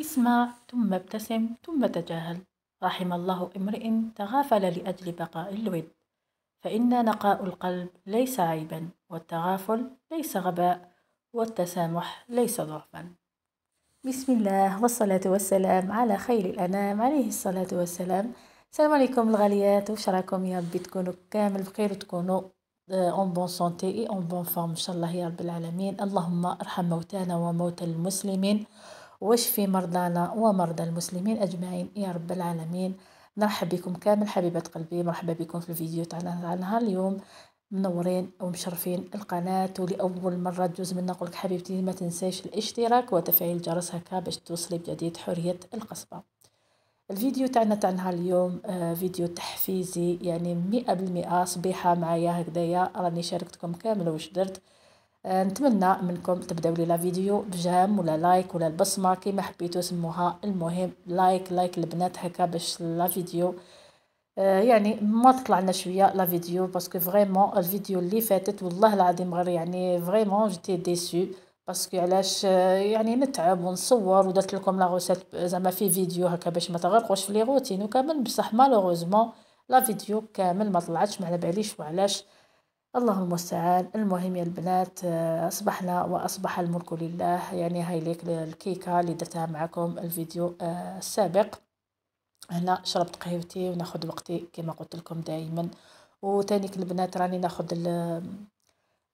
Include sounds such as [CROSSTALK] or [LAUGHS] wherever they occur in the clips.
اسمع ثم ابتسم ثم تجاهل رحم الله امرئ تغافل لأجل بقاء الود فإن نقاء القلب ليس عيبا والتغافل ليس غباء والتسامح ليس ضعفا بسم الله والصلاة والسلام على خير الأنام عليه الصلاة والسلام السلام عليكم الغاليات وش راكم يا ربي تكونوا كامل بخير وتكونوا اون بون سونتي اي اون بون فورم ان شاء الله يا رب العالمين اللهم ارحم موتانا وموتى المسلمين واشفي مرضانا ومرضى المسلمين أجمعين يا رب العالمين نرحب بكم كامل حبيبات قلبي مرحبا بكم في الفيديو تاعنا نهار اليوم منورين ومشرفين القناة ولأول مرة تجوز من نقولك حبيبتي ما تنسيش الاشتراك وتفعيل الجرس هكا باش توصلي بجديد حرية القصبة الفيديو تاعنا تاع نهار اليوم آه، فيديو تحفيزي يعني مئة بالمئة صبيحة معايا هكذايا راني شاركتكم كامل واش درت آه، نتمنى منكم تبداو لي لا فيديو بجام ولا لايك ولا البصمه كيما حبيتو سموها المهم لايك لايك البنات هكا باش لا فيديو آه، يعني ما تطلع لنا شويه لا فيديو باسكو فريمون الفيديو اللي فاتت والله العظيم غير يعني فريمون جيتي ديسو باسكو علاش آه، يعني نتعب ونصور ودرت لكم لا روسيت زعما في فيديو هكا باش ما تغرقوش في لي روتين وكامل بصح مالوغوزمون لا فيديو كامل ما طلعتش ما على باليش وعلاش الله المستعان المهم يا البنات آه، أصبحنا وأصبح الملك لله يعني هاي ليك الكيكة اللي درتها معكم الفيديو آه، السابق هنا شربت قهوتي وناخذ وقتي كما قلت لكم دائما وتانيك البنات راني ناخد على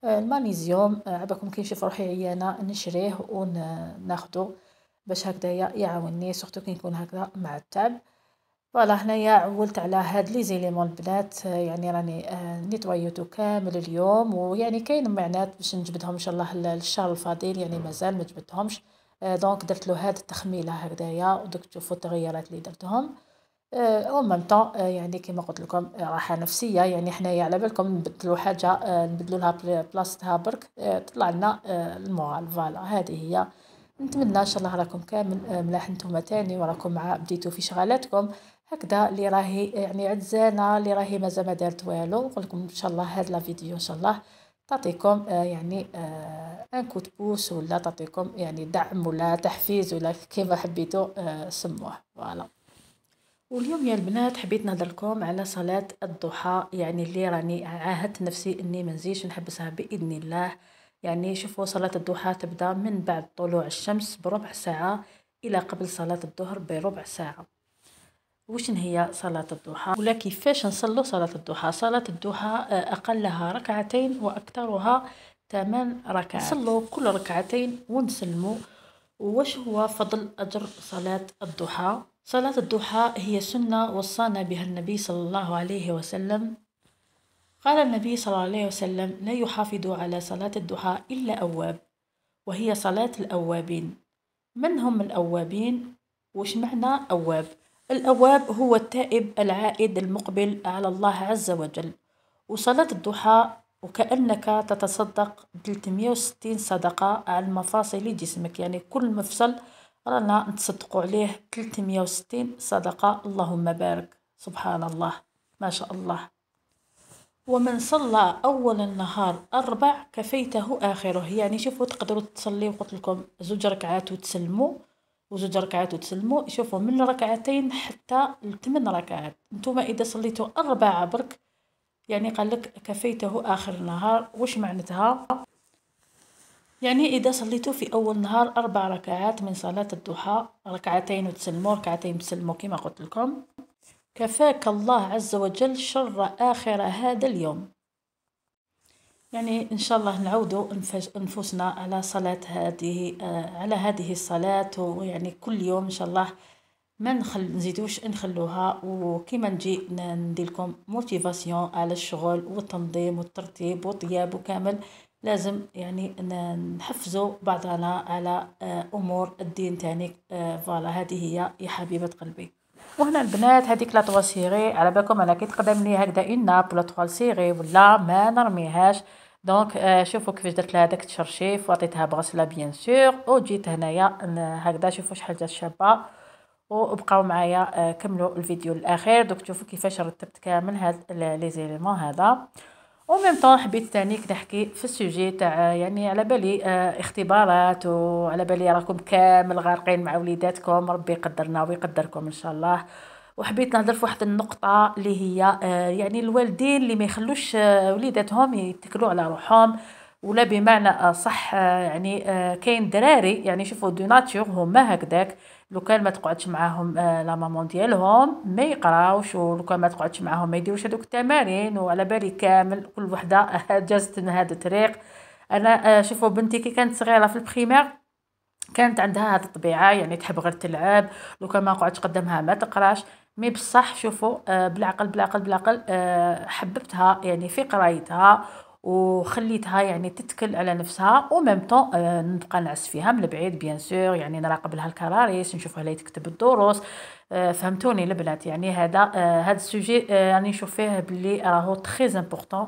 آه، عباكم كي نشوف روحي عيانه نشريه وناخذه باش هكذا يعاوني سورتو كي نكون هكذا مع التعب فوالا هنايا عولت على هاد لي زيليمون البنات آه، يعني راني آه، نيتوايتو كامل اليوم ويعني كاين معنات باش نجبدهم ان شاء الله للشهر الفضيل يعني مازال ما جبدتهمش آه، دونك درت له هاد التخميله هكذايا ودوك تشوفوا التغيرات اللي درتهم او ميم طون يعني كما قلت لكم راحه نفسيه يعني حنايا على بالكم نبدلو حاجه نبدلو لها بلاصتها برك تطلع لنا المورال فوالا هذه هي نتمنى ان شاء الله راكم كامل ملاح نتوما تاني وراكم مع بديتو في شغالاتكم هكذا اللي راهي يعني عزانه اللي راهي مازال ما دارت والو نقول لكم ان شاء الله هاد لا فيديو ان شاء الله تعطيكم آه يعني آه ان كوت بوس ولا تعطيكم يعني دعم ولا تحفيز ولا كيما حبيتو آه سموه فوالا واليوم يا البنات حبيت نهضر لكم على صلاه الضحى يعني اللي راني عاهدت نفسي اني ما نزيدش نحبسها باذن الله يعني شوفوا صلاه الضحى تبدا من بعد طلوع الشمس بربع ساعه الى قبل صلاه الظهر بربع ساعه واش هي صلاة الضحى ولا كيفاش نصلو صلاة الضحى صلاة الضحى آه، أقلها ركعتين وأكثرها ثمان ركعات نصلو كل ركعتين ونسلمو وش هو فضل أجر صلاة الضحى صلاة الضحى هي سنة وصانا بها النبي صلى الله عليه وسلم قال النبي صلى الله عليه وسلم لا يحافظ على صلاة الضحى إلا أواب وهي صلاة الأوابين من هم الأوابين وش معنى أواب الأواب هو التائب العائد المقبل على الله عز وجل وصلاة الضحى وكأنك تتصدق ب 360 صدقة على المفاصل جسمك يعني كل مفصل رانا نتصدق عليه 360 صدقة اللهم بارك سبحان الله ما شاء الله ومن صلى أول النهار أربع كفيته آخره يعني شوفوا تقدروا تصلي وقلت لكم زوج ركعات وتسلموا وزوج ركعات وتسلموا شوفوا من ركعتين حتى لثمان ركعات نتوما اذا صليتوا اربعه برك يعني قال لك كفيته اخر النهار واش معناتها يعني اذا صليتوا في اول نهار اربع ركعات من صلاه الضحى ركعتين وتسلموا ركعتين تسلموا كما قلت لكم كفاك الله عز وجل شر اخر هذا اليوم يعني إن شاء الله نعودوا أنفسنا على صلاة هذه آه، على هذه الصلاة ويعني كل يوم إن شاء الله ما نخل نزيدوش نخلوها وكيما نجي ندير لكم موتيفاسيون على الشغل والتنظيم والترتيب والطياب وكامل لازم يعني نحفزوا بعضنا على آه، امور الدين تاني آه، فوالا هذه هي يا حبيبه قلبي وهنا البنات هذيك لا سيغي على بالكم انا كي تقدم لي هكذا ان ناب نعم، سيغي ولا ما نرميهاش دونك شوفوا كيفاش درت لها داك التشرشيف وعطيتها بغسله بيان سور وجيت هنايا هكذا شوفوا شحال جات شابه وبقاو معايا كملوا الفيديو الاخير دوك تشوفوا كيفاش رتبت كامل هاد لي زيليمون هذا وميم طون حبيت ثاني نحكي في السوجي تاع يعني على بالي آه اختبارات وعلى بالي راكم كامل غارقين مع وليداتكم ربي يقدرنا ويقدركم ان شاء الله وحبيت نهضر في واحد النقطه اللي هي آه، يعني الوالدين اللي ما يخلوش آه، وليداتهم يتكلوا على روحهم ولا بمعنى صح آه، يعني كاين دراري يعني شوفوا دو ناتور هما هكذاك لو كان ما تقعدش معاهم لا مامون ديالهم ما يقراوش ولو كان ما تقعدش معاهم ما يديروش هذوك التمارين وعلى بالي كامل كل وحده [LAUGHS] جازت من هذا الطريق انا شوفوا بنتي كي كانت صغيره في البريمير كانت عندها هذه الطبيعه يعني تحب غير تلعب لو كان ما قعدتش قدامها ما تقراش مي بصح شوفوا آه، بالعقل بالعقل بالعقل آه، حببتها يعني في قرايتها وخليتها يعني تتكل على نفسها وميم طون آه، نبقى نعس فيها من بعيد بيان سور يعني نراقب لها الكراريس نشوفها لا تكتب الدروس آه، فهمتوني البنات يعني هذا آه، هذا السوجي آه، راني نشوف فيه بلي راهو تري امبورطون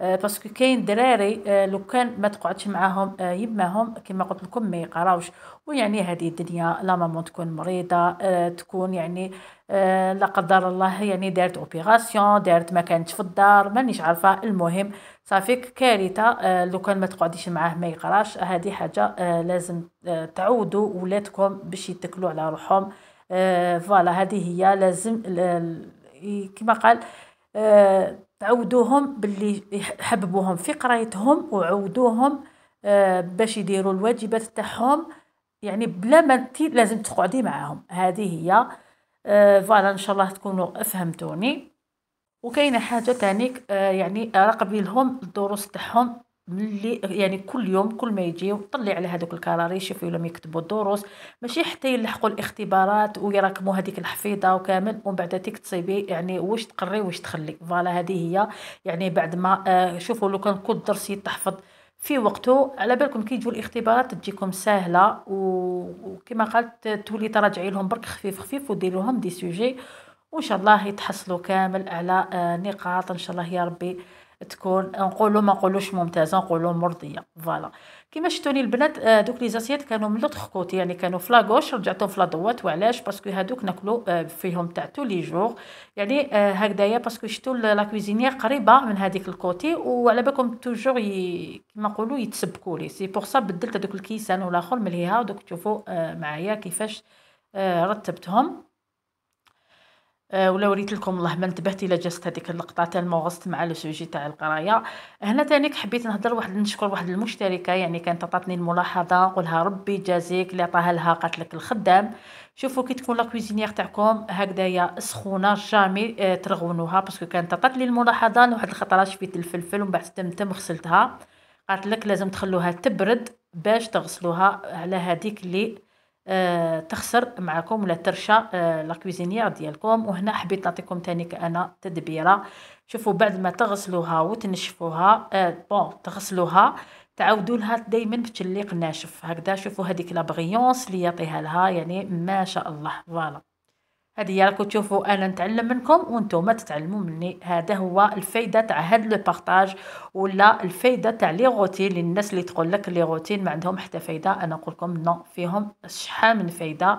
باسكو كاين دراري لو كان ما تقعدش معاهم يماهم كما قلت لكم ما يقراوش ويعني هذه الدنيا لا مامون تكون مريضه تكون يعني لا قدر الله يعني دارت اوبيراسيون دارت ما كانتش في الدار مانيش عارفه المهم صافي كارثه لو كان ما تقعديش معاه ما يقراش هذه حاجه لازم تعودوا ولادكم باش يتكلوا على روحهم آه، فوالا هذه هي لازم كما قال آه، عودوهم باللي حببوهم في قرايتهم وعودوهم آه، باش يديروا الواجبات تاعهم يعني بلا ما لازم تقعدي معاهم هذه هي فوالا ان شاء الله تكونوا فهمتوني وكاينه حاجه تانيك يعني راقبي لهم الدروس تاعهم اللي يعني كل يوم كل ما يجي طلع على هذوك الكراري شوفوا لهم يكتبوا الدروس ماشي حتى يلحقوا الاختبارات ويراكموا هذيك الحفيظه وكامل ومن بعد تيك تصيبي يعني واش تقري واش تخلي فوالا هذه هي يعني بعد ما آه، شوفوا لو كان كل درس يتحفظ في وقته على بالكم كي يجوا الاختبارات تجيكم ساهله وكما قالت تولي تراجعي لهم برك خفيف خفيف وديري لهم دي سوجي وان شاء الله يتحصلوا كامل على آه، نقاط ان شاء الله يا ربي تكون نقولوا ما نقولوش ممتازه نقولوا مرضيه فوالا كما شفتوني البنات آه، دوك لي زاسيات كانوا من لوتر كوتي يعني كانوا في لاغوش رجعتهم في لادوات وعلاش باسكو هادوك ناكلو آه، فيهم تاع تو لي جوغ يعني آه، هكذايا باسكو شفتوا لا كويزينيير قريبه من هذيك الكوتي وعلى بالكم توجور ي... كما نقولوا يتسبكوا لي سي بور سا بدلت هذوك الكيسان والاخر ملهيها دوك تشوفوا معايا كيفاش رتبتهم آه، ولا وريت لكم الله ما انتبهت الا جست هذيك اللقطه تاع الموغست مع لو سوجي تاع القرايه هنا تانيك حبيت نهضر واحد نشكر واحد المشتركه يعني كانت عطاتني الملاحظه قولها ربي جازيك اللي عطاها لها قالت لك الخدام شوفوا كي تكون لا كويزينيير تاعكم هكذايا سخونه جامي آه، ترغونوها باسكو كانت عطات لي الملاحظه واحد الخطره شفيت الفلفل ومن بعد تم تم غسلتها قالت لك لازم تخلوها تبرد باش تغسلوها على هذيك اللي آه تخسر معكم ولا ترشى آه لا كوزينيير ديالكم وهنا حبيت نعطيكم تاني انا تدبيره شوفوا بعد ما تغسلوها وتنشفوها آه بون تغسلوها تعاودوا لها دائما بتليق ناشف هكذا شوفوا هذيك لا بغيونس اللي يعطيها لها يعني ما شاء الله فوالا هذه راكم تشوفوا انا نتعلم منكم وانتم تتعلموا مني هذا هو الفايده تاع هاد لو بارطاج ولا الفايده تاع لي روتين للناس اللي تقول لك لي روتين ما عندهم حتى فايده انا نقول لكم نو فيهم شحال من فايده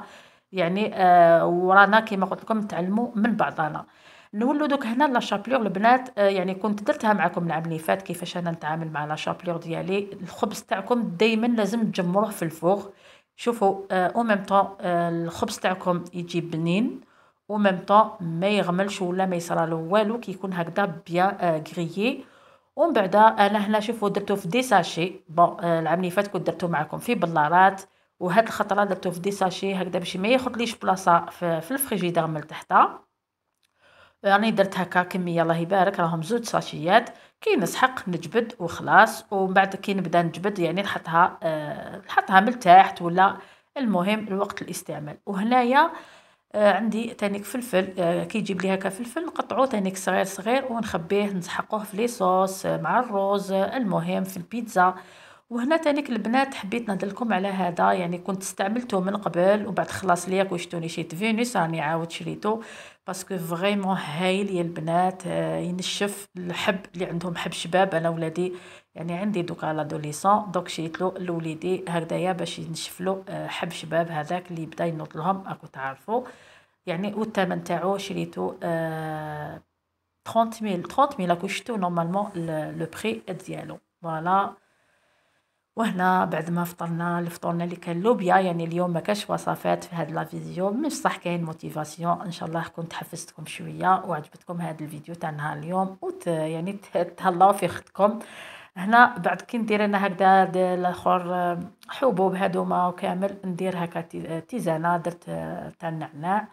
يعني آه ورانا كيما قلت لكم نتعلموا من بعضنا نولو دوك هنا لا شابلور البنات آه، يعني كنت درتها معكم العام اللي فات كيفاش انا نتعامل مع لا شابلور ديالي الخبز تاعكم دائما لازم تجمروه في الفوق شوفوا او ميم طون الخبز تاعكم يجي بنين او ميم طون ما يغملش ولا ما له والو كيكون هكذا بيان غريي آه، ومن بعد انا آه، هنا شوفوا درتو في دي ساشي بون العام اللي فات كنت درتو معكم في بلارات وهاد الخطره درتو في دي ساشي هكذا باش ما ياخذليش بلاصه في الفريجيدير من تحتها راني يعني درت هكا كميه الله يبارك راهم زوج ساشيات كي نسحق نجبد وخلاص ومن بعد كي نبدا نجبد يعني نحطها آه نحطها من تحت ولا المهم الوقت الاستعمال وهنايا آه عندي تانيك فلفل آه كي يجيب لي هكا فلفل نقطعو تانيك صغير صغير ونخبيه نسحقوه في لي صوص آه، مع الروز آه، المهم في البيتزا وهنا تانيك البنات حبيت نهدلكم على هذا يعني كنت استعملته من قبل وبعد خلاص ليا كوشتوني شيت فينوس راني عاود شريته باسكو فريمون هايل يا البنات آه، ينشف يعني الحب اللي عندهم حب شباب انا ولادي يعني عندي دوكا لادوليسون دوك شيتلو لوليدي هكذايا باش ينشف له آه، حب شباب هذاك اللي بدا ينوض لهم راكو تعرفوا يعني والثمن تاعو شريتو أه 30000 000 30 شفتو نورمالمون لو بري ديالو فوالا وهنا بعد ما فطرنا الفطورنا اللي كان لوبيا يعني اليوم ما كاش وصفات في هاد لا فيديو مش صح كاين موتيفاسيون ان شاء الله كنت حفزتكم شويه وعجبتكم هاد الفيديو تاع نهار اليوم وت يعني تهلاو في اختكم هنا بعد كي ندير انا هكذا الاخر آه، حبوب هادوما وكامل ندير هكا آه، تيزانه درت آه، تاع النعناع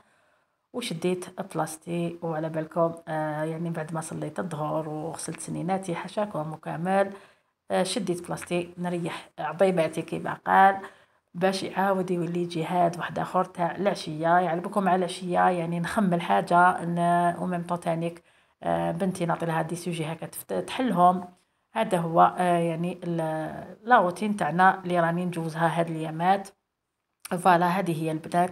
وشديت بلاستي وعلى بالكم يعني بعد ما صليت الظهر وغسلت سنيناتي حشاكم وكامل آه، شديت بلاصتي نريح عضيباتي كيما قال باش يعاود يولي جهاد واحد اخر تاع العشيه يعني بكم على العشيه يعني نخمل حاجه ميم طو تانيك آه، بنتي نعطي لها دي سوجي هكا تحلهم هذا هو آه، يعني لا روتين تاعنا اللي راني نجوزها هاد الايامات فوالا هذه هي البنات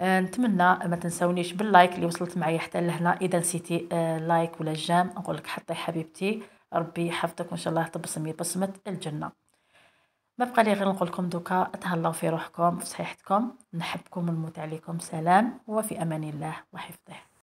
نتمنى ما تنسونيش باللايك اللي وصلت معايا حتى لهنا اذا نسيتي لايك ولا جام نقول لك حطي حبيبتي ربي يحفظك وان شاء الله تبسمي بصمه الجنه ما بقى لي غير نقول لكم دوكا تهلاو في روحكم في صحيحتكم نحبكم ونموت عليكم سلام وفي امان الله وحفظه